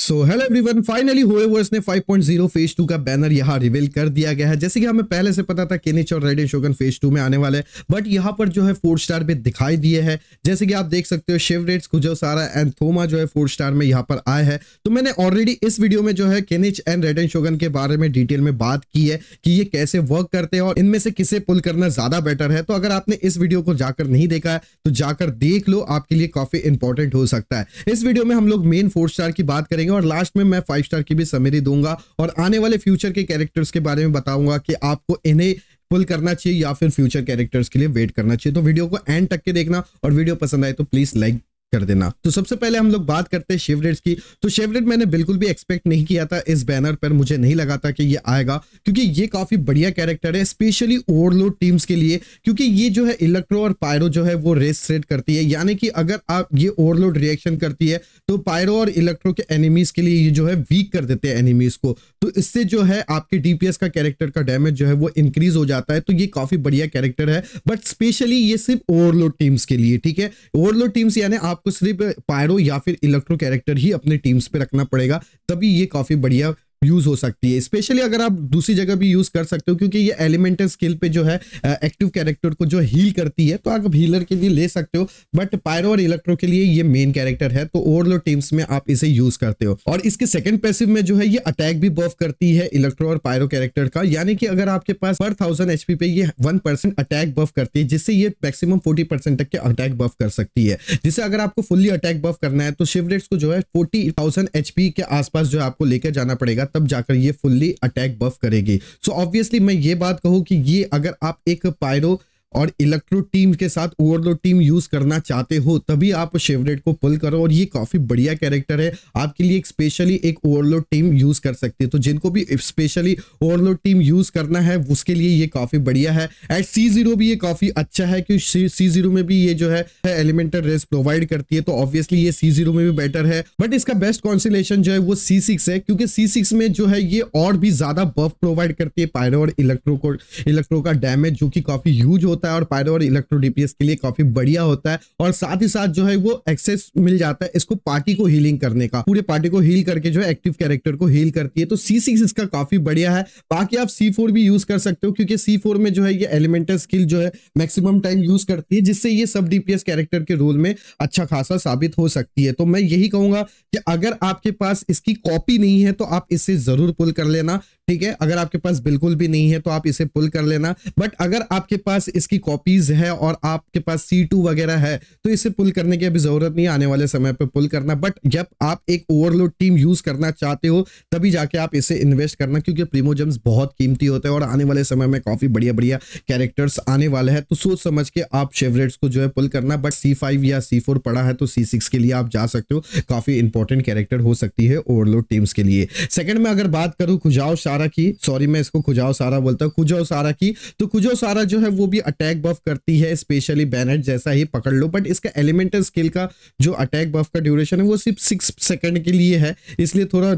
सो hello everyone finally HoYoverse ने 5.0 phase two का banner यहाँ रिवील कर दिया गया है जैसे कि हमें पहले से पता था केनिच और रेड शोगन फेज टू में आने वाले बट यहाँ पर जो है फोर स्टार भी दिखाई दिए हैं जैसे कि आप देख सकते हो शिव रेट्स कुजो सारा एंड थोमा जो है फोर स्टार में यहाँ पर आए हैं तो मैंने ऑलरेडी इस वीडियो में जो है Kinich and red and Shogun के बारे में डिटेल में बात की है कि ये कैसे वर्क करते हैं और इनमें से किसे पुल करना ज्यादा बेटर है तो अगर आपने इस वीडियो को जाकर नहीं देखा है तो जाकर देख लो आपके लिए काफी इंपॉर्टेंट हो सकता है इस वीडियो में हम लोग मेन फोर स्टार की बात करेंगे करेंगे और लास्ट में मैं फाइव स्टार की भी समेरी दूंगा और आने वाले फ्यूचर के कैरेक्टर्स के बारे में बताऊंगा कि आपको इन्हें पुल करना चाहिए या फिर फ्यूचर कैरेक्टर्स के लिए वेट करना चाहिए तो वीडियो को एंड तक के देखना और वीडियो पसंद आए तो प्लीज लाइक कर देना तो सबसे पहले हम लोग बात करते हैं शेव रेट्स की तो शेव रेट मैंने बिल्कुल भी एक्सपेक्ट नहीं किया था इस बैनर पर मुझे नहीं लगा था कि ये आएगा क्योंकि ये काफी बढ़िया कैरेक्टर है स्पेशली ओवरलोड टीम्स के लिए क्योंकि ये जो है इलेक्ट्रो और पायरो जो है वो रेस रेड करती है यानी कि अगर आप ये ओवरलोड रिएक्शन करती है तो पायरो और इलेक्ट्रो के एनिमीज के लिए ये जो है वीक कर देते हैं एनिमीज को तो इससे जो है आपके डीपीएस का कैरेक्टर का डैमेज जो है वो इंक्रीज हो जाता है तो ये काफी बढ़िया कैरेक्टर है बट स्पेशली ये सिर्फ ओवरलोड टीम्स के लिए ठीक है ओवरलोड टीम्स यानी आप आपको सिर्फ पायरो या फिर इलेक्ट्रो कैरेक्टर ही अपने टीम्स पे रखना पड़ेगा तभी ये काफी बढ़िया यूज हो सकती है स्पेशली अगर आप दूसरी जगह भी यूज कर सकते हो क्योंकि ये एलिमेंटल स्किल पे जो है एक्टिव कैरेक्टर को जो हील करती है तो आप हीलर के लिए ले सकते हो बट पायरो और इलेक्ट्रो के लिए ये मेन कैरेक्टर है तो ओवरलो टीम्स में आप इसे यूज करते हो और इसके सेकंड पैसिव में जो है ये अटैक भी बर्फ करती है इलेक्ट्रो और पायरो कैरेक्टर का यानी कि अगर आपके पास पर थाउजेंड एचपी पे ये वन अटैक बफ करती है जिससे ये मैक्सिमम फोर्टी तक के अटैक बफ कर सकती है जिससे अगर आपको फुल्ली अटैक बफ करना है तो शिवरेट्स को जो है फोर्टी थाउजेंड के आसपास जो है आपको लेकर जाना पड़ेगा तब जाकर ये फुल्ली अटैक बफ करेगी सो so ऑब्वियसली मैं ये बात कहूँ कि ये अगर आप एक पायरो और इलेक्ट्रो टीम के साथ ओवरलोड टीम यूज करना चाहते हो तभी आप शेवरेट को पुल करो और ये काफी बढ़िया कैरेक्टर है आपके लिए एक स्पेशली एक ओवरलोड टीम यूज कर सकती है तो जिनको भी स्पेशली ओवरलोड टीम यूज करना है उसके लिए ये काफी बढ़िया है एट सी जीरो भी ये काफी अच्छा है क्योंकि सी जीरो में भी ये जो है एलिमेंटल रेस प्रोवाइड करती है तो ऑब्वियसली ये सी जीरो में भी बेटर है बट इसका बेस्ट कॉन्सिलेशन जो है वो सी सिक्स है क्योंकि सी सिक्स में जो है ये और भी ज्यादा बफ प्रोवाइड करती है पायरो और इलेक्ट्रो को इलेक्ट्रो का डैमेज जो कि काफी यूज होता होता है और पायरो और इलेक्ट्रो डीपीएस के लिए काफी बढ़िया होता है और साथ ही साथ जो है वो एक्सेस मिल जाता है इसको पार्टी को हीलिंग करने का पूरे पार्टी को हील करके जो है एक्टिव कैरेक्टर को हील करती है तो सी सिक्स इसका काफी बढ़िया है बाकी आप सी फोर भी यूज कर सकते हो क्योंकि सी फोर में जो है ये एलिमेंटल स्किल जो है मैक्सिमम टाइम यूज करती है जिससे ये सब डीपीएस कैरेक्टर के रोल में अच्छा खासा साबित हो सकती है तो मैं यही कहूंगा कि अगर आपके पास इसकी कॉपी नहीं है तो आप इससे जरूर पुल कर लेना ठीक है अगर आपके पास बिल्कुल भी नहीं है तो आप इसे पुल कर लेना बट अगर आपके पास इसकी कॉपीज है और आपके पास सी टू वगैरह है तो इसे पुल करने की अभी जरूरत नहीं आने वाले समय पे पुल करना बट जब आप एक ओवरलोड टीम यूज करना चाहते हो तभी जाके आप इसे इन्वेस्ट करना क्योंकि प्रीमोजम्स बहुत कीमती होते हैं और आने वाले समय में काफी बढ़िया बढ़िया कैरेक्टर्स आने वाले हैं तो सोच समझ के आप शेवरेट्स को जो है पुल करना बट सी फाइव या सी फोर पड़ा है तो सी सिक्स के लिए आप जा सकते हो काफी इंपॉर्टेंट कैरेक्टर हो सकती है ओवरलोड टीम्स के लिए सेकंड में अगर बात करूं खुजाओ शाह सारा की सॉरी मैं इसको खुजाओ सारा बोलता हूँ खुजाओ सारा की तो खुजाओ सारा जो है वो भी अटैक बफ करती है स्पेशली बैनेट जैसा ही पकड़ लो बट इसका एलिमेंटल स्किल का जो अटैक बफ का ड्यूरेशन है वो सिर्फ सिक्स सेकेंड के लिए है इसलिए थोड़ा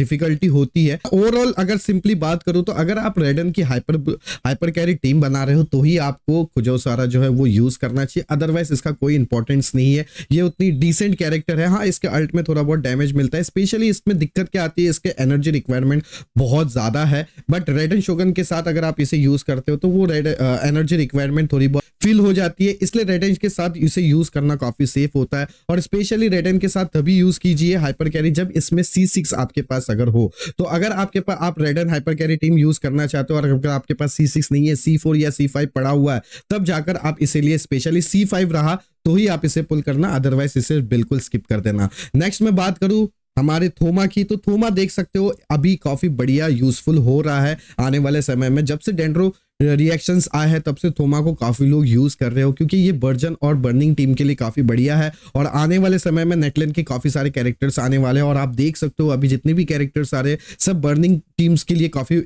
डिफिकल्टी होती है ओवरऑल अगर सिंपली बात करूँ तो अगर आप रेडन की हाइपर हाइपर कैरी टीम बना रहे हो तो ही आपको खुजाओ सारा जो है वो यूज करना चाहिए अदरवाइज इसका कोई इंपॉर्टेंस नहीं है ये उतनी डिसेंट कैरेक्टर है हाँ इसके अल्ट में थोड़ा बहुत डैमेज मिलता है स्पेशली इसमें दिक्कत क्या आती है इसके एनर्जी रिक्वायरमेंट बहुत ज़्यादा ज़्यादा है बट रेड एंड शोगन के साथ अगर आप इसे यूज़ करते हो तो वो रेड एनर्जी रिक्वायरमेंट थोड़ी बहुत फील हो जाती है इसलिए रेड एंड के साथ इसे यूज़ करना काफ़ी सेफ होता है और स्पेशली रेड एंड के साथ तभी यूज़ कीजिए हाइपर कैरी जब इसमें सी सिक्स आपके पास अगर हो तो अगर आपके पास आप Raiden hyper carry team use करना चाहते हो और अगर आपके पास सी सिक्स नहीं है सी फोर या सी फाइव पड़ा हुआ है तब जाकर आप इसीलिए स्पेशली सी फाइव रहा तो ही आप इसे पुल करना अदरवाइज इसे बिल्कुल स्किप कर देना नेक्स्ट मैं बात करूं हमारे थोमा की तो थोमा देख सकते हो अभी काफी बढ़िया यूजफुल हो रहा है आने वाले समय में जब से डेंड्रो रिएक्शंस आए हैं तब से थोमा को काफ़ी लोग यूज़ कर रहे हो क्योंकि ये बर्जन और बर्निंग टीम के लिए काफ़ी बढ़िया है और आने वाले समय में नेटलैंड के काफ़ी सारे कैरेक्टर्स आने वाले हैं और आप देख सकते हो अभी जितने भी कैरेक्टर्स आ रहे हैं सब बर्निंग टीम्स के लिए काफ़ी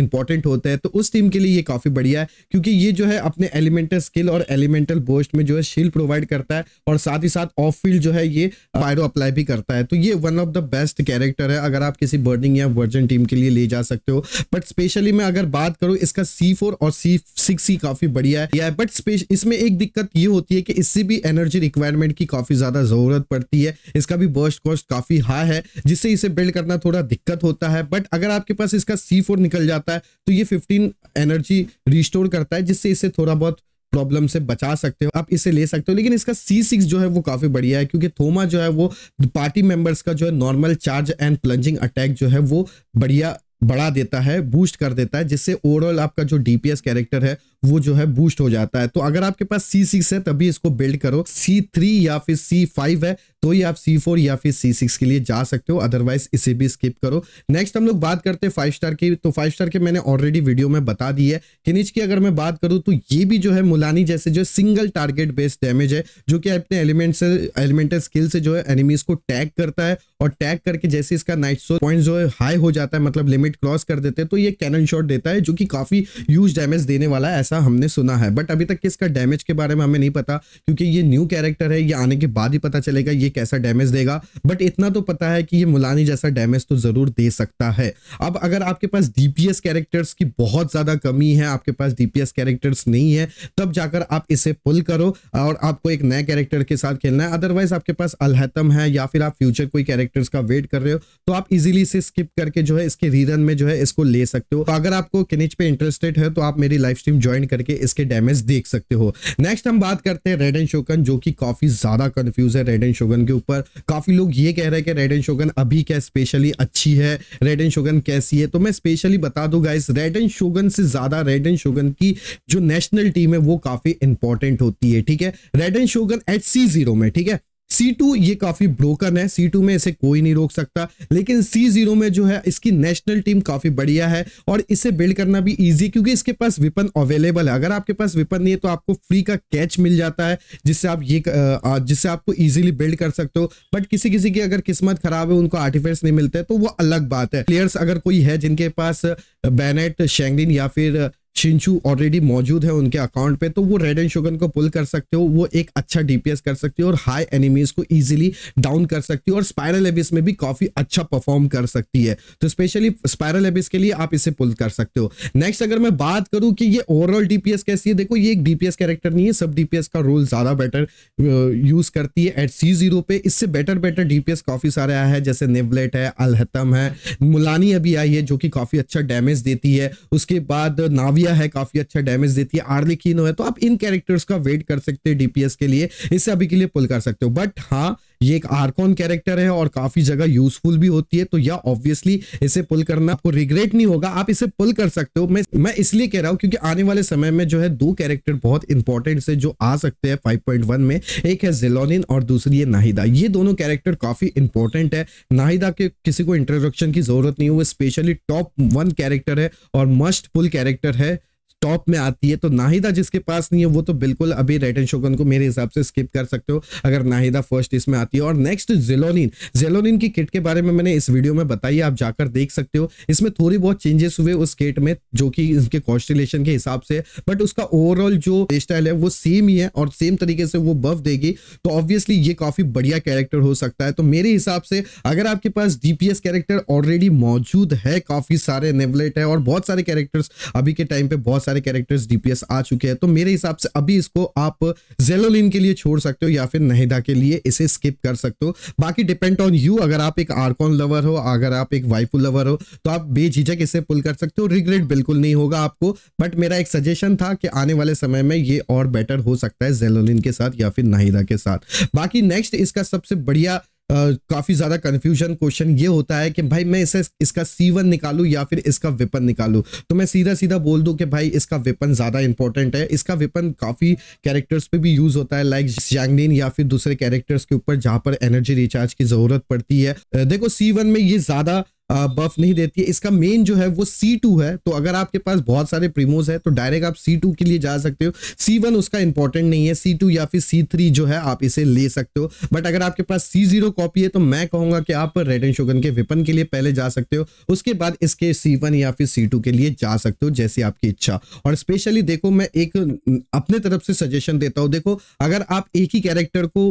इंपॉर्टेंट होते हैं तो उस टीम के लिए ये काफ़ी बढ़िया है क्योंकि ये जो है अपने एलिमेंटल स्किल और एलिमेंटल बोस्ट में जो है शील्ड प्रोवाइड करता है और साथ ही साथ ऑफ फील्ड जो है ये पायरो अप्लाई भी करता है तो ये one of the best character है अगर आप किसी बर्निंग या वर्जन टीम के लिए ले जा सकते हो बट स्पेशली मैं अगर बात करूँ इसका सी फोर और सी सिक्स ही काफी बढ़िया है बट इसमें एक दिक्कत ये होती है कि इससे भी एनर्जी रिक्वायरमेंट की काफी ज्यादा जरूरत पड़ती है इसका भी बर्स्ट कॉस्ट काफी हाई है जिससे इसे बिल्ड करना थोड़ा दिक्कत होता है बट अगर आपके पास इसका सी फोर निकल जाता है तो ये फिफ्टीन एनर्जी रिस्टोर करता है जिससे इसे थोड़ा बहुत प्रॉब्लम से बचा सकते हो आप इसे ले सकते हो लेकिन इसका सी सिक्स जो है वो काफी बढ़िया है क्योंकि थोमा जो है वो पार्टी मेंबर्स का जो है normal charge and plunging attack जो है वो बढ़िया बढ़ा देता है बूस्ट कर देता है जिससे ओवरऑल आपका जो डीपीएस कैरेक्टर है वो जो है बूस्ट हो जाता है तो अगर आपके पास सी सिक्स है तभी इसको बिल्ड करो सी थ्री या फिर सी फाइव है तो ही आप सी फोर या फिर सी सिक्स के लिए जा सकते हो अदरवाइज इसे भी स्किप करो नेक्स्ट हम लोग बात करते हैं फाइव स्टार की तो फाइव स्टार के मैंने ऑलरेडी वीडियो में बता दी है किनिच की अगर मैं बात करूँ तो ये भी जो है मुलानी जैसे जो सिंगल टारगेट बेस्ड डैमेज है जो कि अपने एलिमेंट से एलिमेंटल स्किल से जो है एनिमीज को टैग करता है और टैग करके जैसे इसका नाइट सो पॉइंट जो है हाई हो जाता है मतलब लिमिट क्रॉस कर देते हैं तो ये कैनन शॉट देता है जो कि काफी यूज डैमेज देने वाला है ऐसा हमने सुना है बट अभी तक किसका डैमेज के बारे में हमें नहीं पता क्योंकि ये न्यू कैरेक्टर है ये आने के बाद ही पता चलेगा ये कैसा डैमेज देगा बट इतना तो पता है कि ये मुलानी जैसा डैमेज तो जरूर दे सकता है अब अगर आपके पास डीपीएस कैरेक्टर्स की बहुत ज्यादा कमी है आपके पास डीपीएस कैरेक्टर्स नहीं है तब जाकर आप इसे पुल करो और आपको एक नए कैरेक्टर के साथ खेलना है अदरवाइज आपके पास अलहतम है या फिर आप फ्यूचर कोई कैरेक्टर्स का वेट कर रहे हो तो आप इजीली से स्किप करके जो है इसके रीजन में जो है इसको ले सकते हो तो अगर आपको किनिच पे इंटरेस्टेड है तो आप मेरी लाइफ स्ट्रीम ज्वाइन ज्वाइन करके इसके डैमेज देख सकते हो नेक्स्ट हम बात करते हैं रेड एंड शोकन जो कि काफी ज्यादा कंफ्यूज है रेड एंड शोगन के ऊपर काफी लोग ये कह रहे हैं कि रेड एंड शोगन अभी क्या स्पेशली अच्छी है रेड एंड शोगन कैसी है तो मैं स्पेशली बता दू गाइस रेड एंड शोगन से ज्यादा रेड एंड शोगन की जो नेशनल टीम है वो काफी इंपॉर्टेंट होती है ठीक है red and shogun at C zero में ठीक है C2 ये काफी ब्रोकन है C2 में इसे कोई नहीं रोक सकता लेकिन C0 में जो है इसकी नेशनल टीम काफी बढ़िया है और इसे बिल्ड करना भी इजी क्योंकि इसके पास विपन अवेलेबल है अगर आपके पास विपन नहीं है तो आपको फ्री का कैच मिल जाता है जिससे आप ये जिससे आपको इजीली बिल्ड कर सकते हो बट किसी किसी की अगर किस्मत खराब है उनको आर्टिफैक्ट्स नहीं मिलते तो वो अलग बात है प्लेयर्स अगर कोई है जिनके पास बैनेट शेंगलिन या फिर शिंचू ऑलरेडी मौजूद है उनके अकाउंट पे तो वो रेड एंड शोगन को पुल कर सकते हो वो एक अच्छा डीपीएस कर सकती हो और हाई एनिमीज को इजीली डाउन कर सकती हो और स्पायरल एबिस में भी काफी अच्छा परफॉर्म कर सकती है तो स्पेशली स्पायरल एबिस के लिए आप इसे पुल कर सकते हो नेक्स्ट अगर मैं बात करूं कि ये ओवरऑल डीपीएस कैसी है देखो ये एक डीपीएस कैरेक्टर नहीं है सब डीपीएस का रोल ज्यादा बेटर यूज करती है एट सी जीरो पे इससे बेटर बेटर डीपीएस काफी सारे आया है जैसे नेवलेट है अलहतम है मुलानी अभी आई है जो कि काफी अच्छा डैमेज देती है उसके बाद नाविया बढ़िया है काफी अच्छा डैमेज देती है कीनो है तो आप इन कैरेक्टर्स का वेट कर सकते हो डीपीएस के लिए इससे अभी के लिए पुल कर सकते हो बट हाँ ये एक आर्कॉन कैरेक्टर है और काफी जगह यूजफुल भी होती है तो यह ऑब्वियसली इसे पुल करना आपको रिग्रेट नहीं होगा आप इसे पुल कर सकते हो मैं मैं इसलिए कह रहा हूं क्योंकि आने वाले समय में जो है दो कैरेक्टर बहुत इंपॉर्टेंट से जो आ सकते हैं वन में एक है जेलोनिन और दूसरी है नाहिदा ये दोनों कैरेक्टर काफी इंपॉर्टेंट है नाहिदा के किसी को इंट्रोडक्शन की जरूरत नहीं हुई स्पेशली टॉप वन कैरेक्टर है और मस्ट पुल कैरेक्टर है टॉप में आती है तो नाहिदा जिसके पास नहीं है वो तो बिल्कुल अभी रेट एंड शोकन को मेरे हिसाब से स्किप कर सकते हो अगर नाहिदा फर्स्ट इसमें आती है और नेक्स्ट जेलोनिन जेलोनिन की किट के बारे में मैंने इस वीडियो में बताई आप जाकर देख सकते हो इसमें थोड़ी बहुत चेंजेस हुए उस किट में जो कि इसके कॉन्स्टिलेशन के हिसाब से बट उसका ओवरऑल जो स्टाइल है वो सेम ही है और सेम तरीके से वो बफ देगी तो ऑब्वियसली ये काफी बढ़िया कैरेक्टर हो सकता है तो मेरे हिसाब से अगर आपके पास डीपीएस कैरेक्टर ऑलरेडी मौजूद है काफी सारे नेवलेट है और बहुत सारे कैरेक्टर्स अभी के टाइम पे बहुत सारे कैरेक्टर्स डीपीएस आ चुके हैं तो मेरे हिसाब से अभी इसको आप जेलोलिन के लिए छोड़ सकते हो या फिर नहिदा के लिए इसे स्किप कर सकते हो बाकी डिपेंड ऑन यू अगर आप एक आर्कॉन लवर हो अगर आप एक वाइफू लवर हो तो आप बेझिझक इसे पुल कर सकते हो रिग्रेट बिल्कुल नहीं होगा आपको बट मेरा एक सजेशन था कि आने वाले समय में ये और बेटर हो सकता है जेलोलिन के साथ या फिर नाहिदा के साथ बाकी नेक्स्ट इसका सबसे बढ़िया काफ़ी ज़्यादा कन्फ्यूजन क्वेश्चन ये होता है कि भाई मैं इसे इसका सी वन निकालू या फिर इसका वेपन निकालू तो मैं सीधा सीधा बोल दूँ कि भाई इसका वेपन ज़्यादा इंपॉर्टेंट है इसका वेपन काफ़ी कैरेक्टर्स पे भी यूज़ होता है लाइक जैंगलिन या फिर दूसरे कैरेक्टर्स के ऊपर जहाँ पर एनर्जी रिचार्ज की ज़रूरत पड़ती है देखो सी में ये ज़्यादा बफ नहीं देती है इसका मेन जो है वो सी टू है तो अगर आपके पास बहुत सारे प्रीमोज है तो डायरेक्ट आप सी टू के लिए जा सकते हो सी वन उसका इंपॉर्टेंट नहीं है सी टू या फिर सी थ्री जो है आप इसे ले सकते हो बट अगर आपके पास सी जीरो कॉपी है तो मैं कहूंगा कि आप रेड एंड शोगन के विपन के लिए पहले जा सकते हो उसके बाद इसके सी वन या फिर सी टू के लिए जा सकते हो जैसी आपकी इच्छा और स्पेशली देखो मैं एक अपने तरफ से सजेशन देता हूँ देखो अगर आप एक ही कैरेक्टर को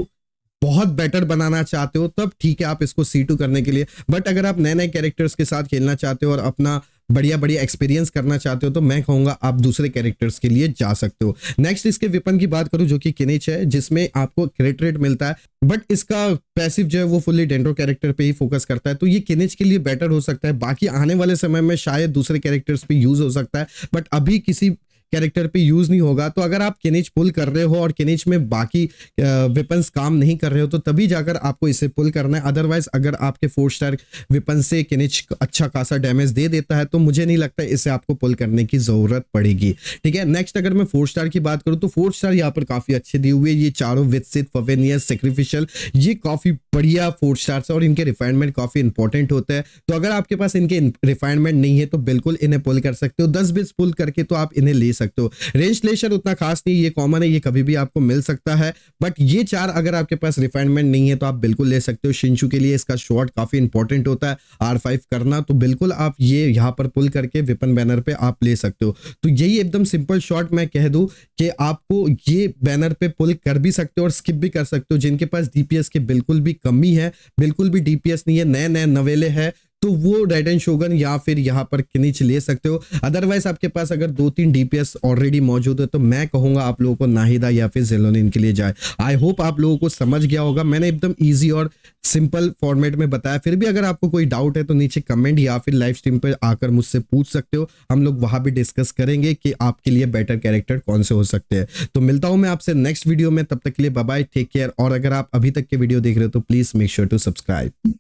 बहुत बेटर बनाना चाहते हो तब ठीक है आप इसको सी टू करने के लिए बट अगर आप नए नए कैरेक्टर्स के साथ खेलना चाहते हो और अपना बढ़िया बढ़िया एक्सपीरियंस करना चाहते हो तो मैं कहूंगा आप दूसरे कैरेक्टर्स के लिए जा सकते हो नेक्स्ट इसके विपन की बात करूं जो कि किनिच है जिसमें आपको क्रेडिट रेट मिलता है बट इसका पैसिव जो है वो फुल्ली डेंड्रो कैरेक्टर पे ही फोकस करता है तो ये किनिच के लिए बेटर हो सकता है बाकी आने वाले समय में शायद दूसरे कैरेक्टर्स पे यूज हो सकता है बट अभी किसी कैरेक्टर पे यूज नहीं होगा तो अगर आप केनेज पुल कर रहे हो और केनेज में बाकी वेपन्स uh, काम नहीं कर रहे हो तो तभी जाकर आपको इसे पुल करना है अदरवाइज अगर आपके फोर स्टार वेपन से केनेज अच्छा खासा डैमेज दे देता है तो मुझे नहीं लगता इसे आपको पुल करने की जरूरत पड़ेगी ठीक है नेक्स्ट अगर मैं फोर स्टार की बात करूँ तो फोर स्टार यहाँ पर काफी अच्छे दिए हुए ये चारों विकसित पवेनियस सेक्रीफिशियल ये काफी बढ़िया फोर स्टार्स और इनके रिफाइनमेंट काफी इंपॉर्टेंट होते हैं तो अगर आपके पास इनके रिफाइनमेंट नहीं है तो बिल्कुल इन्हें पुल कर सकते हो दस बीस पुल करके तो आप इन्हें ले सकते हो रेंज लेशर उतना खास नहीं ये कॉमन है ये कभी भी आपको मिल सकता है बट ये चार अगर आपके पास रिफाइनमेंट नहीं है तो आप बिल्कुल ले सकते हो शिंशु के लिए इसका शॉट काफी इंपॉर्टेंट होता है आर करना तो बिल्कुल आप ये यहाँ पर पुल करके विपन बैनर पर आप ले सकते हो तो यही एकदम सिंपल शॉट मैं कह दूं कि आपको ये बैनर पर पुल कर भी सकते हो और स्किप भी कर सकते हो जिनके पास डीपीएस के बिल्कुल भी कमी है बिल्कुल भी डीपीएस नहीं है नए नए नवेले हैं तो वो रेड एंड शोगन या फिर यहाँ पर किनिच ले सकते हो अदरवाइज आपके पास अगर दो तीन डीपीएस ऑलरेडी मौजूद है तो मैं कहूंगा आप लोगों को नाहिदा या फिर जेलोनिन के लिए जाए आई होप आप लोगों को समझ गया होगा मैंने एकदम ईजी और सिंपल फॉर्मेट में बताया फिर भी अगर आपको कोई डाउट है तो नीचे कमेंट या फिर लाइव स्ट्रीम पर आकर मुझसे पूछ सकते हो हम लोग वहां भी डिस्कस करेंगे कि आपके लिए बेटर कैरेक्टर कौन से हो सकते हैं तो मिलता हूं मैं आपसे नेक्स्ट वीडियो में तब तक के लिए बाय टेक केयर और अगर आप अभी तक के वीडियो देख रहे हो तो please make sure to subscribe